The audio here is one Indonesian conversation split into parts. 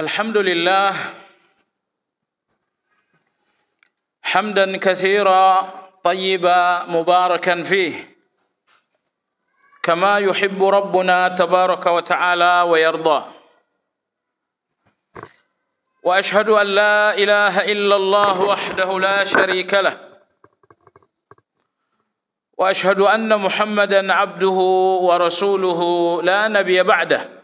الحمد لله حمدا كثيرا طيبا مباركا فيه كما يحب ربنا تبارك وتعالى ويرضى واشهد ان لا اله الا الله وحده لا شريك له واشهد ان محمدا عبده ورسوله لا نبي بعده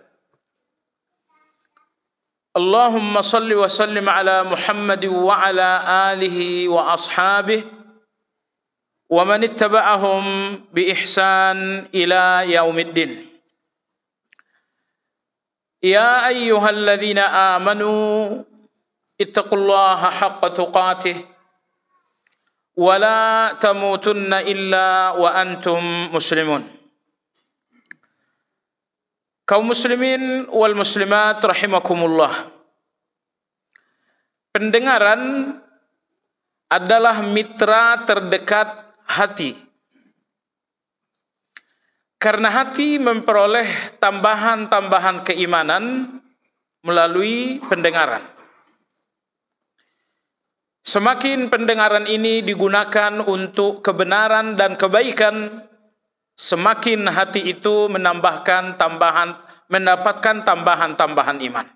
اللهم صل وسلم على محمد وعلى آله وأصحابه ومن اتبعهم بإحسان إلى يوم الدين يا أيها الذين آمنوا اتقوا الله حق تقاته ولا تموتن إلا وأنتم مسلمون Kaum muslimin wal muslimat rahimakumullah. Pendengaran adalah mitra terdekat hati. Karena hati memperoleh tambahan-tambahan keimanan melalui pendengaran. Semakin pendengaran ini digunakan untuk kebenaran dan kebaikan, semakin hati itu menambahkan tambahan mendapatkan tambahan-tambahan iman.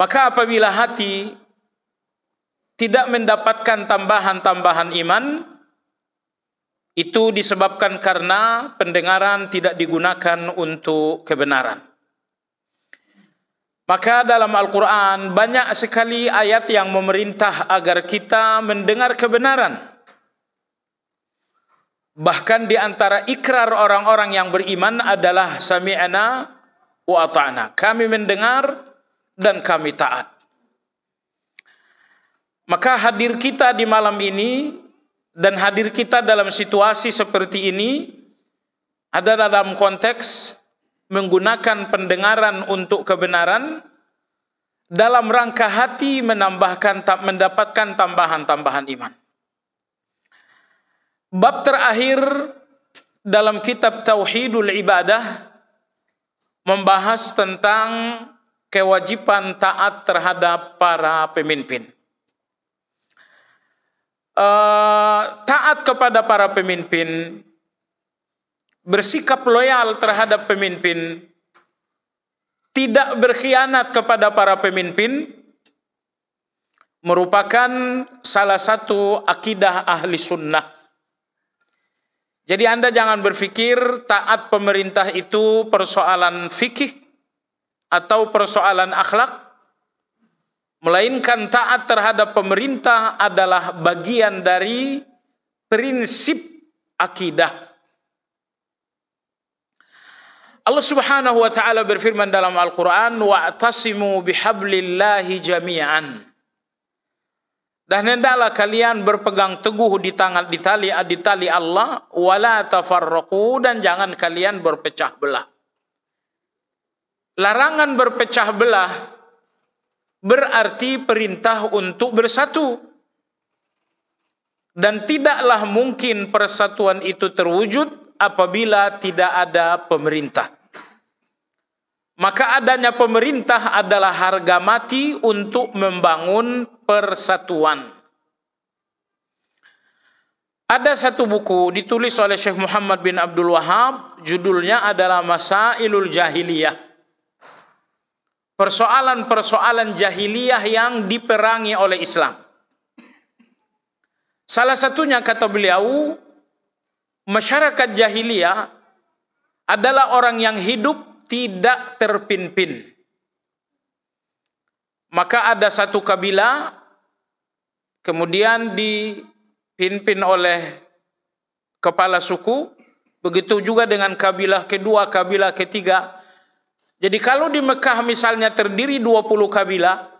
Maka apabila hati tidak mendapatkan tambahan-tambahan iman, itu disebabkan karena pendengaran tidak digunakan untuk kebenaran. Maka dalam Al-Quran banyak sekali ayat yang memerintah agar kita mendengar kebenaran Bahkan di antara ikrar orang-orang yang beriman adalah sami'ana wa ta'ana. Kami mendengar dan kami taat. Maka hadir kita di malam ini dan hadir kita dalam situasi seperti ini ada dalam konteks menggunakan pendengaran untuk kebenaran dalam rangka hati menambahkan mendapatkan tambahan-tambahan iman. Bab terakhir dalam kitab Tauhidul Ibadah membahas tentang kewajiban taat terhadap para pemimpin. Uh, taat kepada para pemimpin, bersikap loyal terhadap pemimpin, tidak berkhianat kepada para pemimpin, merupakan salah satu akidah ahli sunnah. Jadi Anda jangan berpikir taat pemerintah itu persoalan fikih atau persoalan akhlak melainkan taat terhadap pemerintah adalah bagian dari prinsip akidah. Allah Subhanahu wa taala berfirman dalam Al-Qur'an wa'tasimu bihablillahi jami'an. Dan hendaklah kalian berpegang teguh di tangan di tali di tali Allah wala tafarraqu dan jangan kalian berpecah belah. Larangan berpecah belah berarti perintah untuk bersatu. Dan tidaklah mungkin persatuan itu terwujud apabila tidak ada pemerintah. Maka adanya pemerintah adalah harga mati untuk membangun persatuan. Ada satu buku ditulis oleh Syekh Muhammad bin Abdul Wahab, judulnya adalah Masailul Jahiliyah. Persoalan-persoalan jahiliyah yang diperangi oleh Islam. Salah satunya kata beliau, masyarakat jahiliyah adalah orang yang hidup tidak terpimpin. Maka ada satu kabilah kemudian dipimpin oleh kepala suku, begitu juga dengan kabilah kedua, kabilah ketiga. Jadi kalau di Mekah misalnya terdiri 20 kabilah,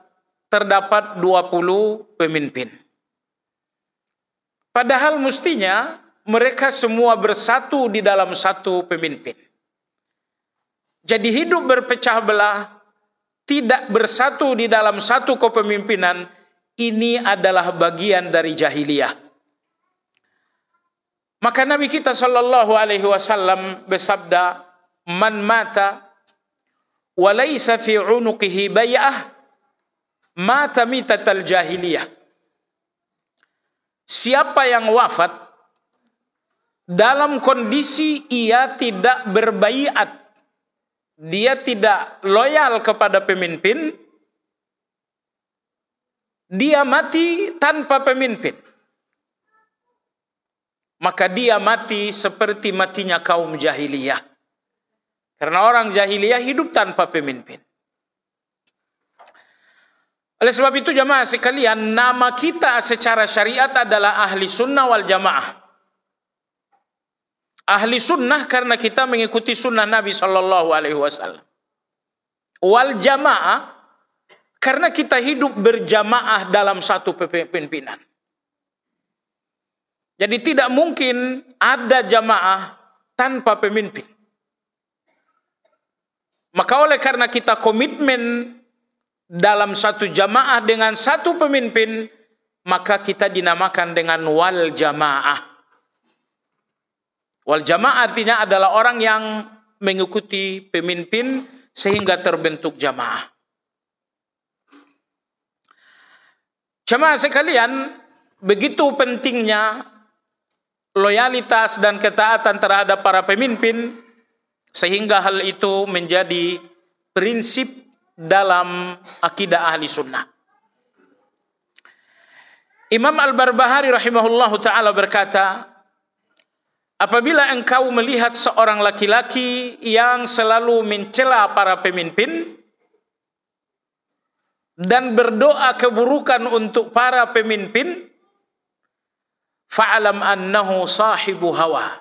terdapat 20 pemimpin. Padahal mestinya mereka semua bersatu di dalam satu pemimpin. Jadi hidup berpecah belah, tidak bersatu di dalam satu kepemimpinan, ini adalah bagian dari jahiliyah. Maka Nabi kita Shallallahu Alaihi Wasallam bersabda, "Man mata, laysa fi unuqihi bayah, mata mitatal jahiliyah." Siapa yang wafat dalam kondisi ia tidak berbaiat dia tidak loyal kepada pemimpin, dia mati tanpa pemimpin. Maka dia mati seperti matinya kaum jahiliyah. Karena orang jahiliyah hidup tanpa pemimpin. Oleh sebab itu jamaah sekalian, nama kita secara syariat adalah ahli sunnah wal jamaah ahli sunnah karena kita mengikuti sunnah Nabi Shallallahu Alaihi Wasallam. Wal jamaah karena kita hidup berjamaah dalam satu pimpinan. Jadi tidak mungkin ada jamaah tanpa pemimpin. Maka oleh karena kita komitmen dalam satu jamaah dengan satu pemimpin, maka kita dinamakan dengan wal jamaah. Wal jamaah artinya adalah orang yang mengikuti pemimpin sehingga terbentuk jamaah. Jamaah sekalian, begitu pentingnya loyalitas dan ketaatan terhadap para pemimpin sehingga hal itu menjadi prinsip dalam akidah ahli sunnah. Imam Al-Barbahari rahimahullahu taala berkata, Apabila engkau melihat seorang laki-laki yang selalu mencela para pemimpin dan berdoa keburukan untuk para pemimpin, fa'alam annahu sahibu hawa.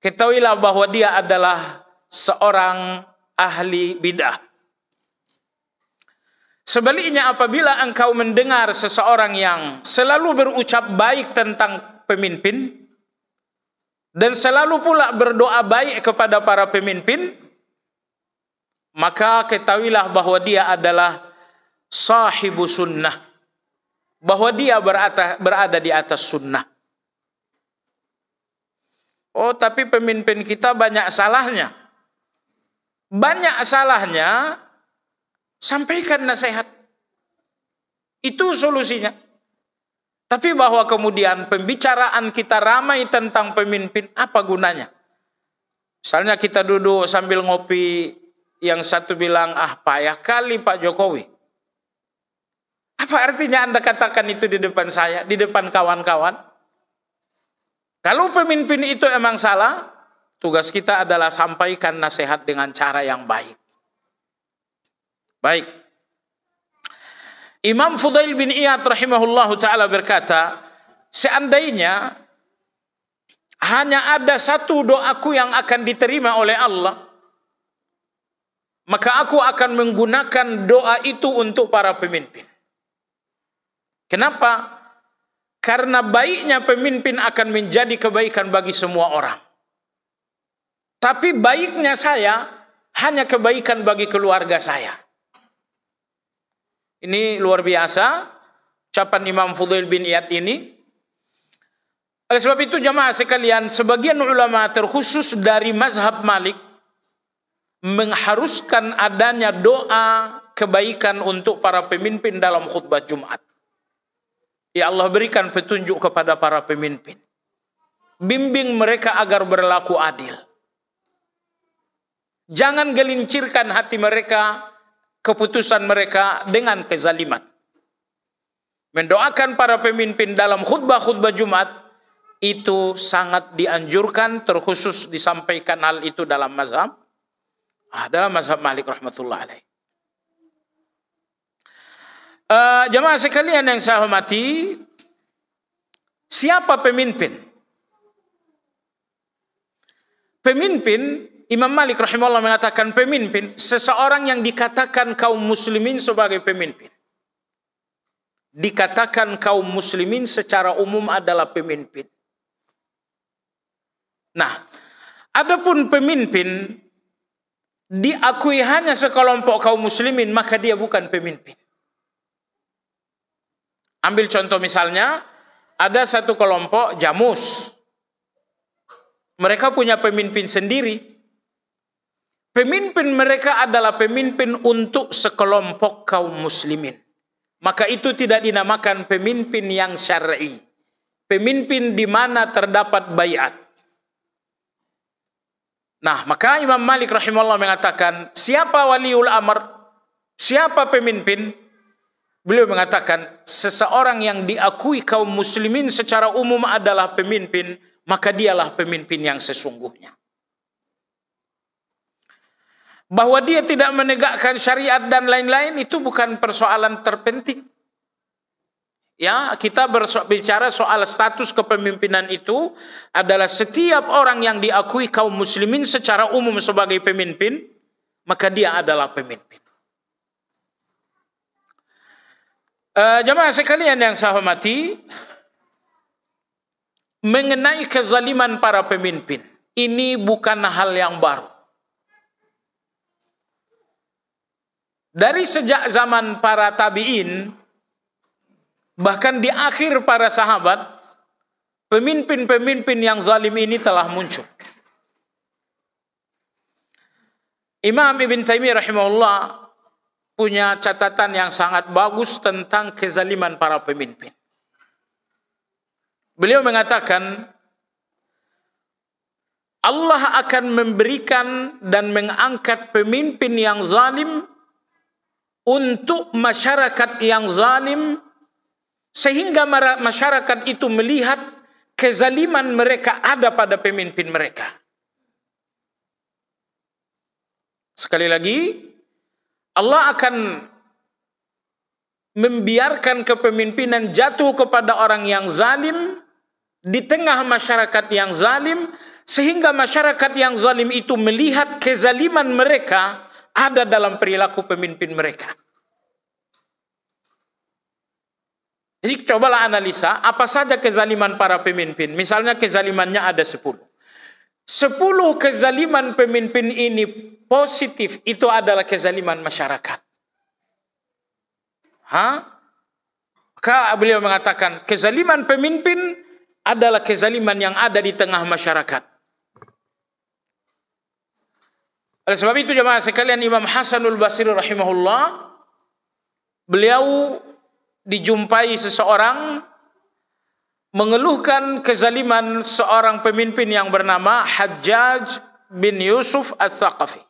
Ketahuilah bahwa dia adalah seorang ahli bidah. Sebaliknya apabila engkau mendengar seseorang yang selalu berucap baik tentang pemimpin, dan selalu pula berdoa baik kepada para pemimpin, maka ketahuilah bahwa dia adalah sahibu sunnah. Bahwa dia berada, berada di atas sunnah. Oh, tapi pemimpin kita banyak salahnya. Banyak salahnya, sampaikan nasihat. Itu solusinya. Tapi bahwa kemudian pembicaraan kita ramai tentang pemimpin, apa gunanya? Misalnya kita duduk sambil ngopi, yang satu bilang, ah payah kali Pak Jokowi. Apa artinya Anda katakan itu di depan saya, di depan kawan-kawan? Kalau pemimpin itu emang salah, tugas kita adalah sampaikan nasihat dengan cara yang baik. Baik, Imam Fudail bin Iyad rahimahullahu taala berkata, seandainya hanya ada satu doaku yang akan diterima oleh Allah, maka aku akan menggunakan doa itu untuk para pemimpin. Kenapa? Karena baiknya pemimpin akan menjadi kebaikan bagi semua orang. Tapi baiknya saya hanya kebaikan bagi keluarga saya. Ini luar biasa ucapan Imam Fudail bin Iyad ini. Oleh sebab itu jamaah sekalian, sebagian ulama terkhusus dari mazhab Malik mengharuskan adanya doa kebaikan untuk para pemimpin dalam khutbah Jumat. Ya Allah berikan petunjuk kepada para pemimpin. Bimbing mereka agar berlaku adil. Jangan gelincirkan hati mereka keputusan mereka dengan kezaliman. Mendoakan para pemimpin dalam khutbah-khutbah Jumat itu sangat dianjurkan terkhusus disampaikan hal itu dalam mazhab ah, dalam mazhab Malik rahmatullah alaih. Uh, eh, jamaah sekalian yang saya hormati, siapa pemimpin? Pemimpin Imam Malik rahimahullah mengatakan pemimpin seseorang yang dikatakan kaum muslimin sebagai pemimpin. Dikatakan kaum muslimin secara umum adalah pemimpin. Nah, adapun pemimpin diakui hanya sekelompok kaum muslimin maka dia bukan pemimpin. Ambil contoh misalnya ada satu kelompok jamus. Mereka punya pemimpin sendiri Pemimpin mereka adalah pemimpin untuk sekelompok kaum muslimin. Maka itu tidak dinamakan pemimpin yang syar'i. Pemimpin di mana terdapat bayat. Nah, maka Imam Malik rahimahullah mengatakan, siapa waliul amr? Siapa pemimpin? Beliau mengatakan, seseorang yang diakui kaum muslimin secara umum adalah pemimpin, maka dialah pemimpin yang sesungguhnya bahwa dia tidak menegakkan syariat dan lain-lain itu bukan persoalan terpenting. Ya, kita berbicara soal status kepemimpinan itu adalah setiap orang yang diakui kaum muslimin secara umum sebagai pemimpin, maka dia adalah pemimpin. Uh, jemaah sekalian yang saya hormati, mengenai kezaliman para pemimpin, ini bukan hal yang baru. dari sejak zaman para tabi'in bahkan di akhir para sahabat pemimpin-pemimpin yang zalim ini telah muncul. Imam Ibn Taimiyah rahimahullah punya catatan yang sangat bagus tentang kezaliman para pemimpin. Beliau mengatakan Allah akan memberikan dan mengangkat pemimpin yang zalim untuk masyarakat yang zalim sehingga masyarakat itu melihat kezaliman mereka ada pada pemimpin mereka. Sekali lagi, Allah akan membiarkan kepemimpinan jatuh kepada orang yang zalim di tengah masyarakat yang zalim sehingga masyarakat yang zalim itu melihat kezaliman mereka ada dalam perilaku pemimpin mereka. Jadi cobalah analisa apa saja kezaliman para pemimpin. Misalnya kezalimannya ada sepuluh. Sepuluh kezaliman pemimpin ini positif itu adalah kezaliman masyarakat. Hah? Maka beliau mengatakan kezaliman pemimpin adalah kezaliman yang ada di tengah masyarakat. Oleh sebab itu jemaah sekalian Imam Hasanul Basri rahimahullah beliau dijumpai seseorang mengeluhkan kezaliman seorang pemimpin yang bernama Hajjaj bin Yusuf Al-Thaqafi.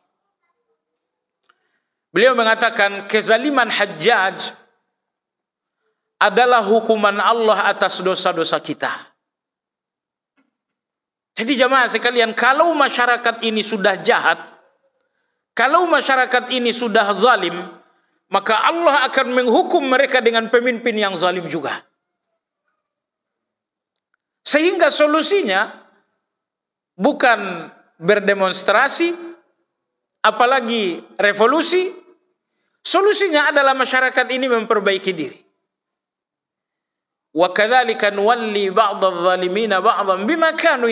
Beliau mengatakan kezaliman Hajjaj adalah hukuman Allah atas dosa-dosa kita. Jadi jamaah sekalian, kalau masyarakat ini sudah jahat, kalau masyarakat ini sudah zalim, maka Allah akan menghukum mereka dengan pemimpin yang zalim juga. Sehingga solusinya bukan berdemonstrasi, apalagi revolusi. Solusinya adalah masyarakat ini memperbaiki diri. وَكَذَلِكَ نُوَلِّي بَعْضَ الظَّالِمِينَ بَعْضًا بِمَا كَانُوا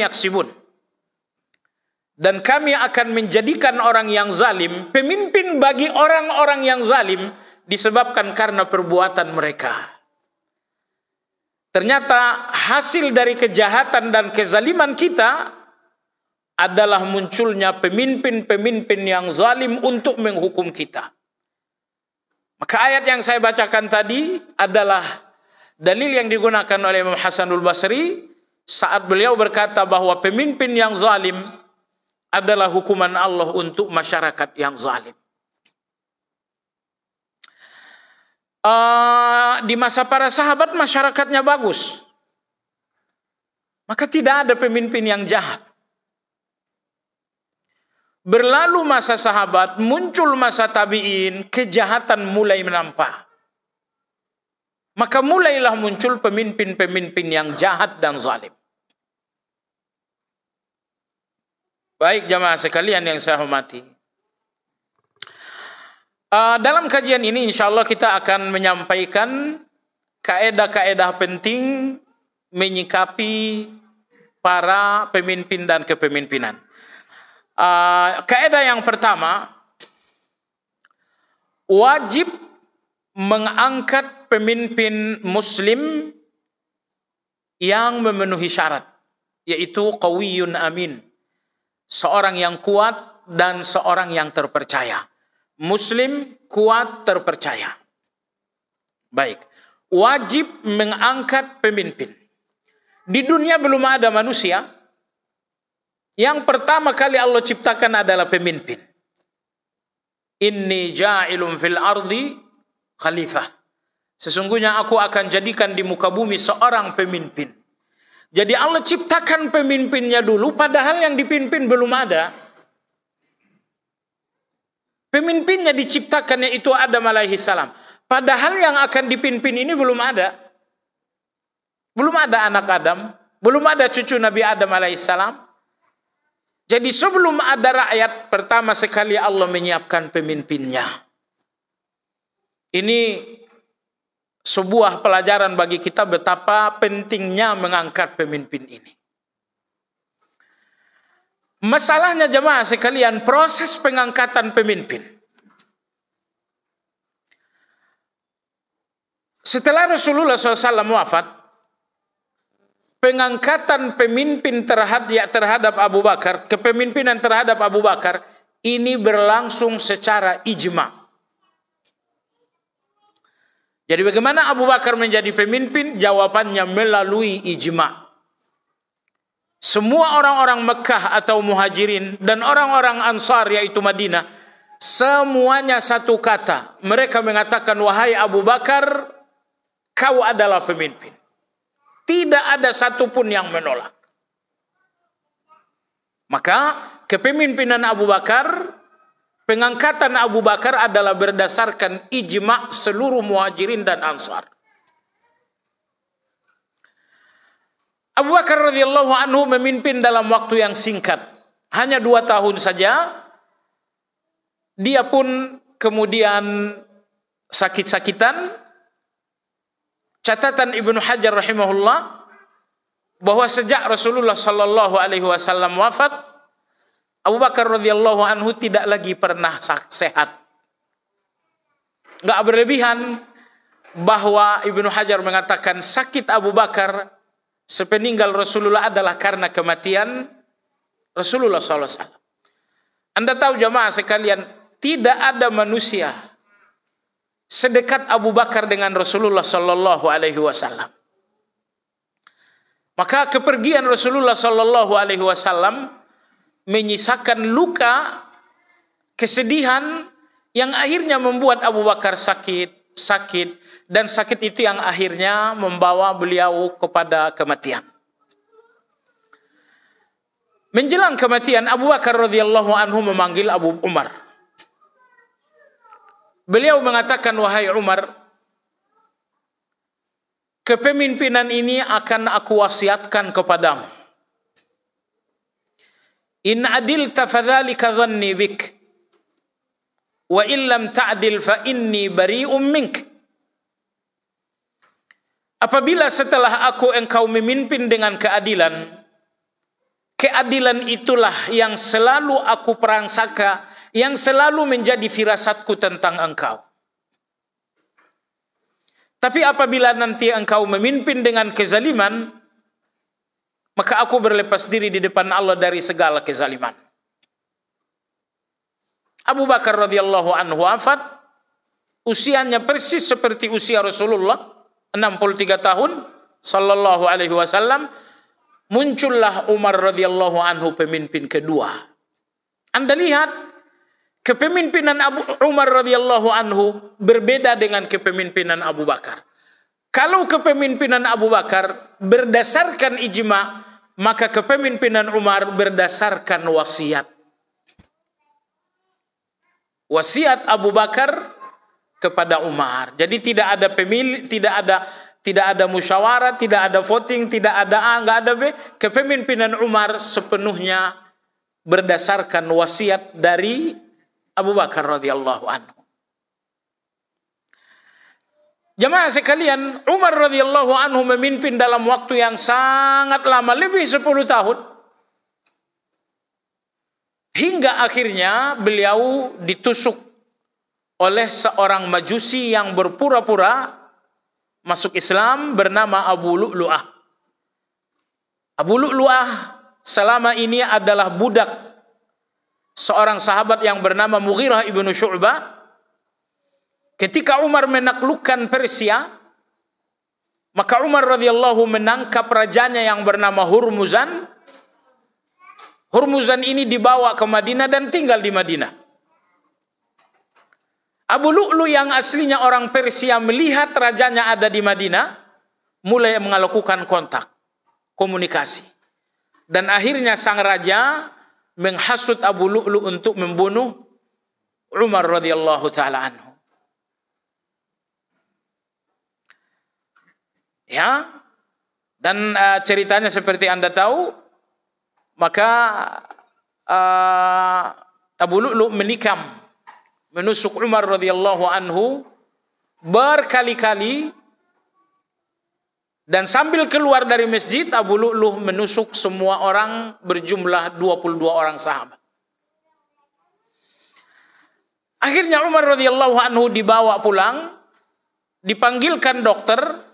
dan kami akan menjadikan orang yang zalim pemimpin bagi orang-orang yang zalim disebabkan karena perbuatan mereka. Ternyata hasil dari kejahatan dan kezaliman kita adalah munculnya pemimpin-pemimpin yang zalim untuk menghukum kita. Maka ayat yang saya bacakan tadi adalah dalil yang digunakan oleh Imam Hasanul Basri saat beliau berkata bahwa pemimpin yang zalim adalah hukuman Allah untuk masyarakat yang zalim. Uh, di masa para sahabat masyarakatnya bagus. Maka tidak ada pemimpin yang jahat. Berlalu masa sahabat, muncul masa tabi'in, kejahatan mulai menampak, Maka mulailah muncul pemimpin-pemimpin yang jahat dan zalim. Baik jamaah sekalian yang saya hormati. Ah, dalam kajian ini insya Allah kita akan menyampaikan kaedah-kaedah penting menyikapi para pemimpin dan kepemimpinan. Uh, kaedah yang pertama, wajib mengangkat pemimpin muslim yang memenuhi syarat, yaitu qawiyun amin seorang yang kuat dan seorang yang terpercaya. Muslim kuat terpercaya. Baik, wajib mengangkat pemimpin. Di dunia belum ada manusia. Yang pertama kali Allah ciptakan adalah pemimpin. Inni ja'ilun fil ardi khalifah. Sesungguhnya aku akan jadikan di muka bumi seorang pemimpin. Jadi Allah ciptakan pemimpinnya dulu padahal yang dipimpin belum ada. Pemimpinnya diciptakannya itu Adam alaihi salam. Padahal yang akan dipimpin ini belum ada. Belum ada anak Adam, belum ada cucu Nabi Adam alaihi salam. Jadi sebelum ada rakyat, pertama sekali Allah menyiapkan pemimpinnya. Ini sebuah pelajaran bagi kita betapa pentingnya mengangkat pemimpin ini. Masalahnya jemaah sekalian proses pengangkatan pemimpin. Setelah Rasulullah SAW wafat, pengangkatan pemimpin terhadap ya, terhadap Abu Bakar, kepemimpinan terhadap Abu Bakar ini berlangsung secara ijma. Jadi bagaimana Abu Bakar menjadi pemimpin? Jawabannya melalui ijma. Semua orang-orang Mekah atau Muhajirin dan orang-orang Ansar yaitu Madinah semuanya satu kata. Mereka mengatakan wahai Abu Bakar kau adalah pemimpin. Tidak ada satupun yang menolak. Maka kepemimpinan Abu Bakar Pengangkatan Abu Bakar adalah berdasarkan ijma seluruh muhajirin dan ansar. Abu Bakar radhiyallahu anhu memimpin dalam waktu yang singkat. Hanya dua tahun saja. Dia pun kemudian sakit-sakitan. Catatan Ibnu Hajar rahimahullah bahwa sejak Rasulullah shallallahu alaihi wasallam wafat Abu Bakar radhiyallahu anhu tidak lagi pernah sehat. Gak berlebihan bahwa Ibnu Hajar mengatakan sakit Abu Bakar sepeninggal Rasulullah adalah karena kematian Rasulullah SAW. Anda tahu jamaah sekalian, tidak ada manusia sedekat Abu Bakar dengan Rasulullah saw. Alaihi Wasallam. Maka kepergian Rasulullah saw. Alaihi Wasallam menyisakan luka kesedihan yang akhirnya membuat Abu Bakar sakit, sakit dan sakit itu yang akhirnya membawa beliau kepada kematian. Menjelang kematian Abu Bakar radhiyallahu anhu memanggil Abu Umar. Beliau mengatakan wahai Umar, kepemimpinan ini akan aku wasiatkan kepadamu. In adilta fadzalika dhanni bik. Wa illam ta'dil fa inni bari ummink. Apabila setelah aku engkau memimpin dengan keadilan, keadilan itulah yang selalu aku perangsaka, yang selalu menjadi firasatku tentang engkau. Tapi apabila nanti engkau memimpin dengan kezaliman, maka aku berlepas diri di depan Allah dari segala kezaliman. Abu Bakar radhiyallahu anhu wafat usianya persis seperti usia Rasulullah 63 tahun sallallahu alaihi wasallam muncullah Umar radhiyallahu anhu pemimpin kedua. Anda lihat kepemimpinan Abu Umar radhiyallahu anhu berbeda dengan kepemimpinan Abu Bakar. Kalau kepemimpinan Abu Bakar berdasarkan ijma, maka kepemimpinan Umar berdasarkan wasiat. Wasiat Abu Bakar kepada Umar. Jadi tidak ada pemilih, tidak ada tidak ada musyawarah, tidak ada voting, tidak ada A, nggak ada B. Kepemimpinan Umar sepenuhnya berdasarkan wasiat dari Abu Bakar radhiyallahu anhu. Jemaah sekalian, Umar radhiyallahu anhu memimpin dalam waktu yang sangat lama, lebih 10 tahun. Hingga akhirnya beliau ditusuk oleh seorang majusi yang berpura-pura masuk Islam bernama Abu Lu'lu'ah. Abu Lu'lu'ah selama ini adalah budak seorang sahabat yang bernama Mughirah ibnu Syu'bah Ketika Umar menaklukkan Persia, maka Umar radhiyallahu menangkap rajanya yang bernama Hurmuzan. Hurmuzan ini dibawa ke Madinah dan tinggal di Madinah. Abu Lu'lu yang aslinya orang Persia melihat rajanya ada di Madinah, mulai melakukan kontak, komunikasi. Dan akhirnya sang raja menghasut Abu Lu'lu untuk membunuh Umar radhiyallahu taala anhu. Ya. Dan uh, ceritanya seperti Anda tahu, maka uh, Abu Lu'lu menikam menusuk Umar radhiyallahu anhu berkali-kali dan sambil keluar dari masjid Abu Lu'lu menusuk semua orang berjumlah 22 orang sahabat. Akhirnya Umar radhiyallahu anhu dibawa pulang, dipanggilkan dokter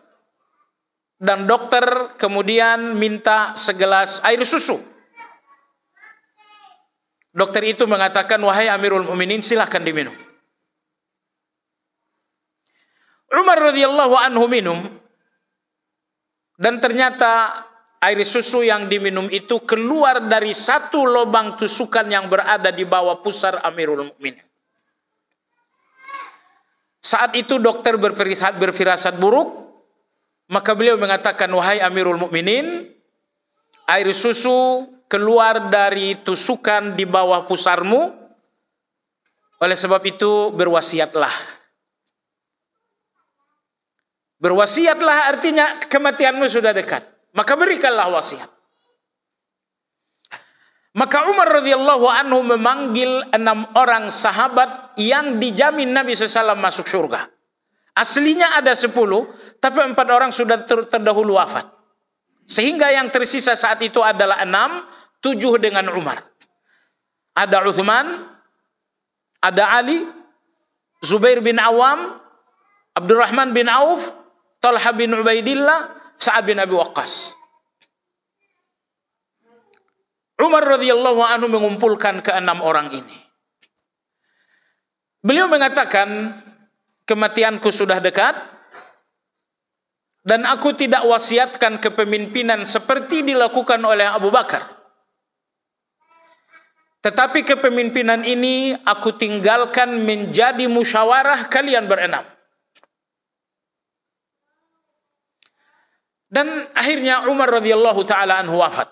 dan dokter kemudian minta segelas air susu. Dokter itu mengatakan, wahai Amirul Mukminin, silahkan diminum. Umar radhiyallahu anhu minum dan ternyata air susu yang diminum itu keluar dari satu lubang tusukan yang berada di bawah pusar Amirul Mukminin. Saat itu dokter berfirasat, berfirasat buruk maka beliau mengatakan, wahai Amirul Mukminin, air susu keluar dari tusukan di bawah pusarmu. Oleh sebab itu berwasiatlah. Berwasiatlah artinya kematianmu sudah dekat. Maka berikanlah wasiat. Maka Umar radhiyallahu anhu memanggil enam orang sahabat yang dijamin Nabi SAW masuk surga. Aslinya ada sepuluh, tapi empat orang sudah ter terdahulu wafat. Sehingga yang tersisa saat itu adalah enam, tujuh dengan Umar. Ada Uthman, ada Ali, Zubair bin Awam, Abdurrahman bin Auf, Talha bin Ubaidillah, Sa'ad bin Abi Waqqas. Umar radhiyallahu anhu mengumpulkan keenam orang ini. Beliau mengatakan, kematianku sudah dekat dan aku tidak wasiatkan kepemimpinan seperti dilakukan oleh Abu Bakar. Tetapi kepemimpinan ini aku tinggalkan menjadi musyawarah kalian berenam. Dan akhirnya Umar radhiyallahu taala anhu wafat.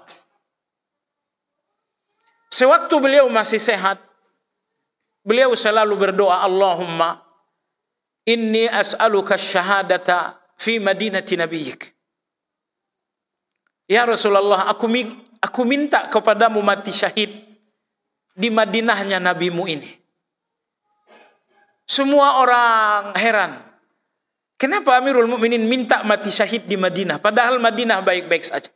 Sewaktu beliau masih sehat, beliau selalu berdoa, Allahumma Inni as'aluka syahadata fi madinati nabiyik. Ya Rasulullah, aku aku minta kepadamu mati syahid di Madinahnya nabimu ini. Semua orang heran. Kenapa Amirul Mukminin minta mati syahid di Madinah padahal Madinah baik-baik saja?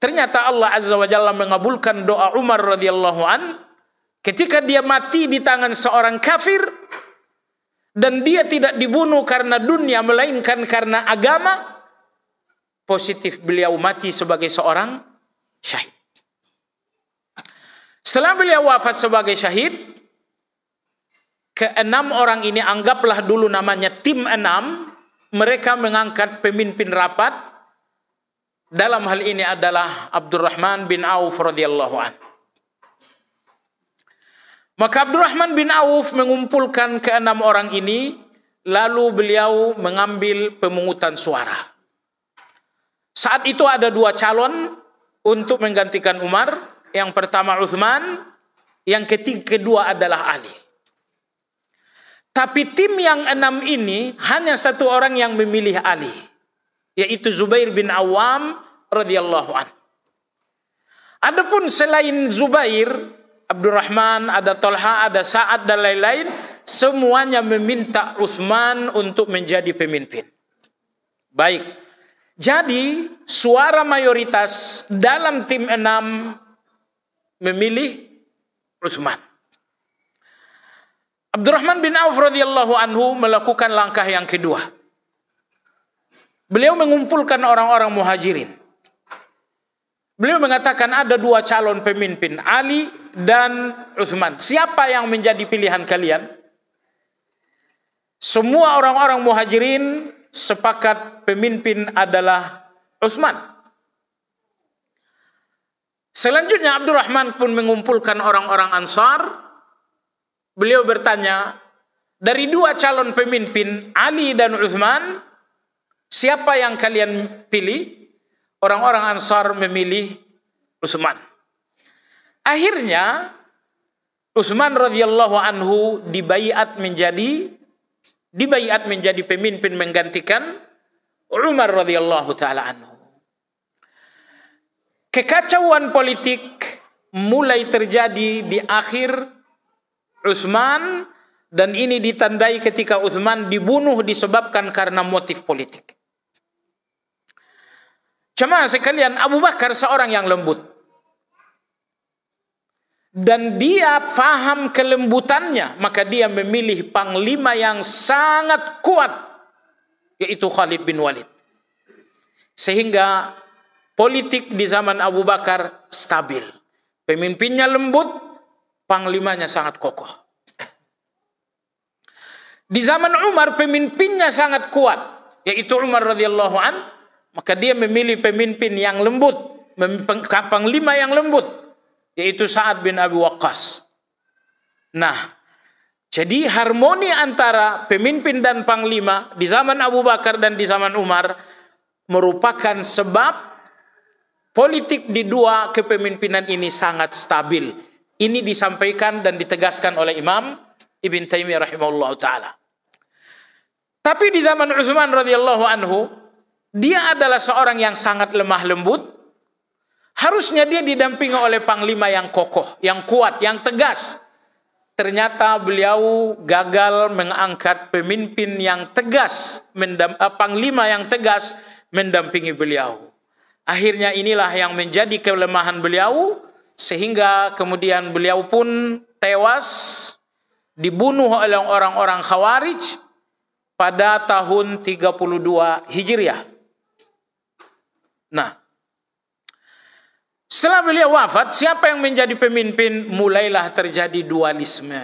Ternyata Allah Azza wa Jalla mengabulkan doa Umar radhiyallahu an ketika dia mati di tangan seorang kafir dan dia tidak dibunuh karena dunia melainkan karena agama positif beliau mati sebagai seorang syahid setelah beliau wafat sebagai syahid keenam orang ini anggaplah dulu namanya tim enam mereka mengangkat pemimpin rapat dalam hal ini adalah Abdurrahman bin Auf radhiyallahu anhu maka Abdurrahman bin Auf mengumpulkan keenam orang ini, lalu beliau mengambil pemungutan suara. Saat itu ada dua calon untuk menggantikan Umar. Yang pertama Uthman, yang ketiga kedua adalah Ali. Tapi tim yang enam ini hanya satu orang yang memilih Ali, yaitu Zubair bin Awam radhiyallahu an. Adapun selain Zubair, Abdurrahman, ada Tolha, ada Sa'ad dan lain-lain, semuanya meminta Uthman untuk menjadi pemimpin. Baik. Jadi suara mayoritas dalam tim enam memilih Uthman. Abdurrahman bin Auf radhiyallahu anhu melakukan langkah yang kedua. Beliau mengumpulkan orang-orang muhajirin. Beliau mengatakan ada dua calon pemimpin, Ali dan Uthman. Siapa yang menjadi pilihan kalian? Semua orang-orang muhajirin sepakat pemimpin adalah Uthman. Selanjutnya Abdurrahman pun mengumpulkan orang-orang Ansar. Beliau bertanya, dari dua calon pemimpin Ali dan Uthman, siapa yang kalian pilih? orang-orang Ansar memilih Utsman. Akhirnya Utsman radhiyallahu anhu dibaiat menjadi dibaiat menjadi pemimpin menggantikan Umar radhiyallahu taala anhu. Kekacauan politik mulai terjadi di akhir Utsman dan ini ditandai ketika Utsman dibunuh disebabkan karena motif politik. Cuma sekalian, Abu Bakar seorang yang lembut. Dan dia faham kelembutannya, maka dia memilih panglima yang sangat kuat, yaitu Khalid bin Walid. Sehingga politik di zaman Abu Bakar stabil. Pemimpinnya lembut, panglimanya sangat kokoh. Di zaman Umar pemimpinnya sangat kuat, yaitu Umar radhiyallahu an maka dia memilih pemimpin yang lembut, lima yang lembut, yaitu Sa'ad bin Abi Waqqas. Nah, jadi harmoni antara pemimpin dan panglima di zaman Abu Bakar dan di zaman Umar merupakan sebab politik di dua kepemimpinan ini sangat stabil. Ini disampaikan dan ditegaskan oleh Imam Ibn Taimiyah rahimahullah taala. Tapi di zaman Utsman radhiyallahu anhu dia adalah seorang yang sangat lemah lembut. Harusnya dia didampingi oleh panglima yang kokoh, yang kuat, yang tegas. Ternyata beliau gagal mengangkat pemimpin yang tegas, eh, panglima yang tegas mendampingi beliau. Akhirnya inilah yang menjadi kelemahan beliau sehingga kemudian beliau pun tewas dibunuh oleh orang-orang Khawarij pada tahun 32 Hijriah. Nah, setelah beliau wafat, siapa yang menjadi pemimpin? Mulailah terjadi dualisme.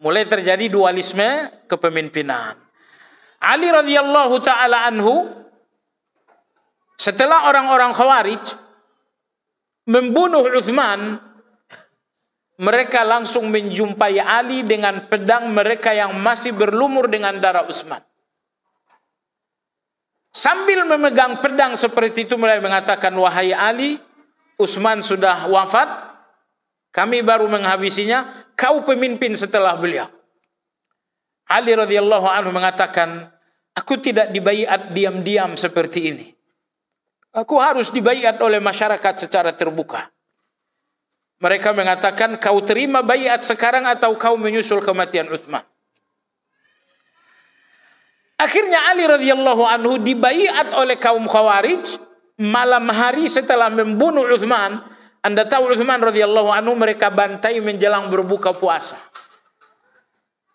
Mulai terjadi dualisme kepemimpinan. Ali radhiyallahu taala anhu setelah orang-orang Khawarij membunuh Uthman, mereka langsung menjumpai Ali dengan pedang mereka yang masih berlumur dengan darah Uthman. Sambil memegang pedang seperti itu mulai mengatakan wahai Ali, Utsman sudah wafat, kami baru menghabisinya, kau pemimpin setelah beliau. Ali radhiyallahu anhu mengatakan, aku tidak dibaiat diam-diam seperti ini. Aku harus dibaiat oleh masyarakat secara terbuka. Mereka mengatakan, kau terima bayat sekarang atau kau menyusul kematian Uthman. Akhirnya Ali radhiyallahu anhu dibaiat oleh kaum Khawarij malam hari setelah membunuh Uthman. Anda tahu Uthman radhiyallahu anhu mereka bantai menjelang berbuka puasa.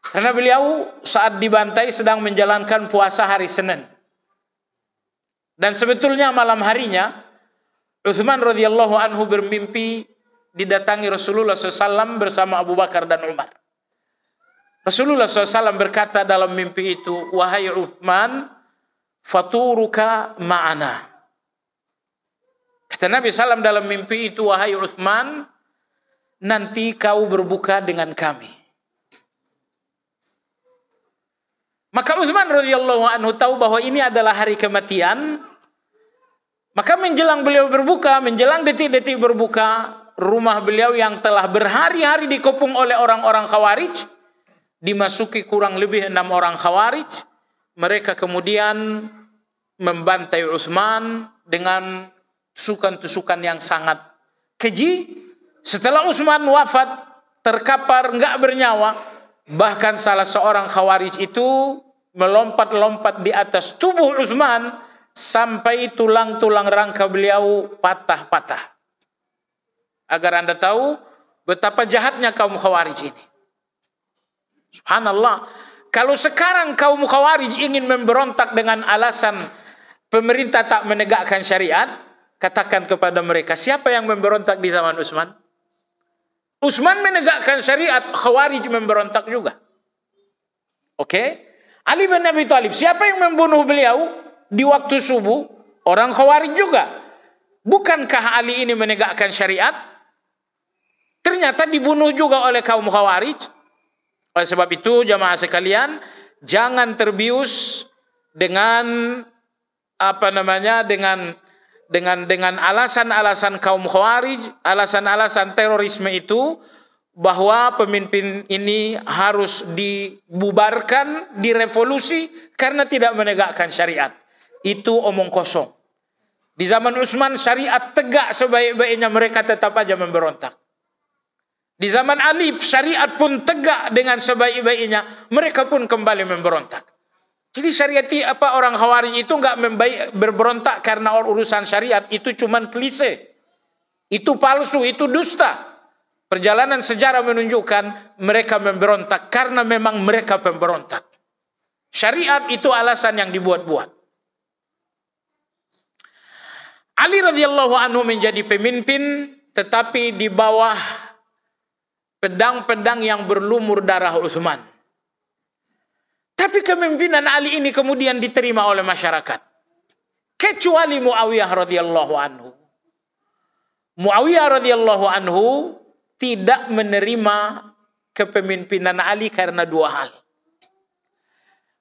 Karena beliau saat dibantai sedang menjalankan puasa hari Senin. Dan sebetulnya malam harinya Uthman radhiyallahu anhu bermimpi didatangi Rasulullah SAW bersama Abu Bakar dan Umar. Rasulullah SAW berkata dalam mimpi itu, Wahai Uthman, faturuka ma'ana. Kata Nabi SAW dalam mimpi itu, Wahai Uthman, nanti kau berbuka dengan kami. Maka Uthman radhiyallahu anhu tahu bahwa ini adalah hari kematian. Maka menjelang beliau berbuka, menjelang detik-detik berbuka, rumah beliau yang telah berhari-hari dikepung oleh orang-orang Khawarij dimasuki kurang lebih enam orang khawarij. Mereka kemudian membantai Utsman dengan tusukan-tusukan yang sangat keji. Setelah Utsman wafat, terkapar, nggak bernyawa. Bahkan salah seorang khawarij itu melompat-lompat di atas tubuh Utsman sampai tulang-tulang rangka beliau patah-patah. Agar Anda tahu betapa jahatnya kaum khawarij ini. Subhanallah. Kalau sekarang kaum khawarij ingin memberontak dengan alasan pemerintah tak menegakkan syariat, katakan kepada mereka, siapa yang memberontak di zaman Utsman? Utsman menegakkan syariat, khawarij memberontak juga. Oke? Okay? Ali bin Abi Thalib, siapa yang membunuh beliau di waktu subuh? Orang khawarij juga. Bukankah Ali ini menegakkan syariat? Ternyata dibunuh juga oleh kaum khawarij. Oleh sebab itu jamaah sekalian jangan terbius dengan apa namanya dengan dengan dengan alasan-alasan kaum khawarij, alasan-alasan terorisme itu bahwa pemimpin ini harus dibubarkan, direvolusi karena tidak menegakkan syariat. Itu omong kosong. Di zaman Utsman syariat tegak sebaik-baiknya mereka tetap aja memberontak. Di zaman Ali syariat pun tegak dengan sebaik-baiknya. Mereka pun kembali memberontak. Jadi syariat apa orang Khawarij itu nggak membaik berberontak karena urusan syariat itu cuma klise. Itu palsu, itu dusta. Perjalanan sejarah menunjukkan mereka memberontak karena memang mereka pemberontak. Syariat itu alasan yang dibuat-buat. Ali radhiyallahu anhu menjadi pemimpin tetapi di bawah pedang-pedang yang berlumur darah Utsman. Tapi kepemimpinan Ali ini kemudian diterima oleh masyarakat. Kecuali Muawiyah radhiyallahu anhu. Muawiyah radhiyallahu anhu tidak menerima kepemimpinan Ali karena dua hal.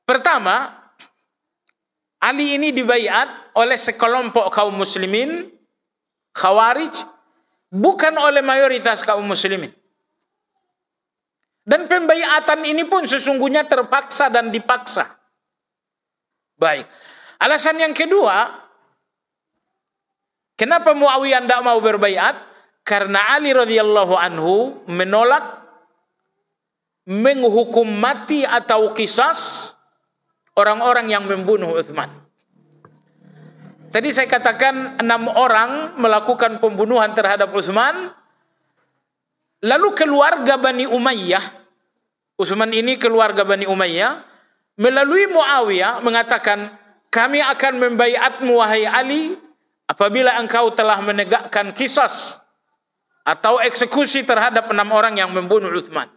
Pertama, Ali ini dibaiat oleh sekelompok kaum muslimin Khawarij bukan oleh mayoritas kaum muslimin. Dan pembayatan ini pun sesungguhnya terpaksa dan dipaksa. Baik. Alasan yang kedua, kenapa Muawiyah tidak mau berbayat? Karena Ali radhiyallahu anhu menolak menghukum mati atau kisas orang-orang yang membunuh Uthman. Tadi saya katakan enam orang melakukan pembunuhan terhadap Uthman, Lalu keluarga Bani Umayyah, Utsman ini keluarga Bani Umayyah, melalui Muawiyah mengatakan, kami akan membaiatmu wahai Ali apabila engkau telah menegakkan kisas atau eksekusi terhadap enam orang yang membunuh Utsman.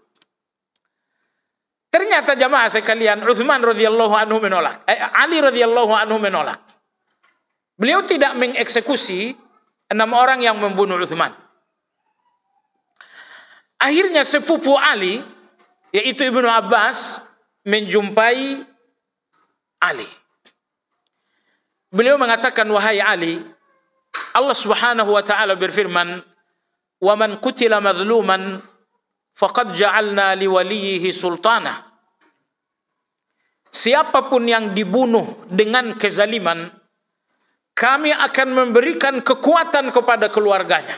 Ternyata jamaah sekalian Utsman radhiyallahu anhu menolak. Eh, Ali radhiyallahu anhu menolak. Beliau tidak mengeksekusi enam orang yang membunuh Utsman. Akhirnya sepupu Ali, yaitu Ibnu Abbas, menjumpai Ali. Beliau mengatakan, wahai Ali, Allah subhanahu wa ta'ala berfirman, وَمَنْ قُتِلَ مَظْلُومًا فَقَدْ جَعَلْنَا لِوَلِيِّهِ سُلْطَانًا Siapapun yang dibunuh dengan kezaliman, kami akan memberikan kekuatan kepada keluarganya